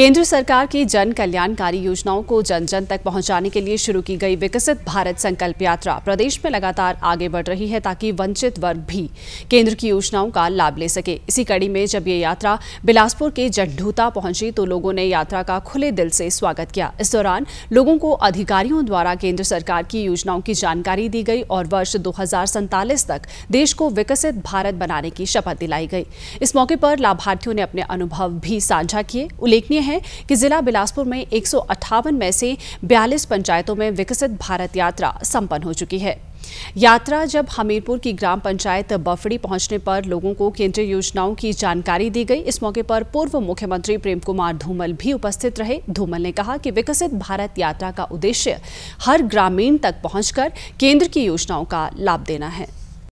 केंद्र सरकार की जन कल्याणकारी योजनाओं को जन जन तक पहुंचाने के लिए शुरू की गई विकसित भारत संकल्प यात्रा प्रदेश में लगातार आगे बढ़ रही है ताकि वंचित वर्ग भी केंद्र की योजनाओं का लाभ ले सके इसी कड़ी में जब ये यात्रा बिलासपुर के जड्ढूता पहुंची तो लोगों ने यात्रा का खुले दिल से स्वागत किया इस दौरान लोगों को अधिकारियों द्वारा केंद्र सरकार की योजनाओं की जानकारी दी गई और वर्ष दो तक देश को विकसित भारत बनाने की शपथ दिलाई गई इस मौके पर लाभार्थियों ने अपने अनुभव भी साझा किए उल्लेखनीय है हैं कि जिला बिलासपुर में एक में से बयालीस पंचायतों में विकसित भारत यात्रा संपन्न हो चुकी है यात्रा जब हमीरपुर की ग्राम पंचायत बफड़ी पहुंचने पर लोगों को केंद्रीय योजनाओं की जानकारी दी गई इस मौके पर पूर्व मुख्यमंत्री प्रेम कुमार धूमल भी उपस्थित रहे धूमल ने कहा कि विकसित भारत यात्रा का उद्देश्य हर ग्रामीण तक पहुंचकर केंद्र की योजनाओं का लाभ देना है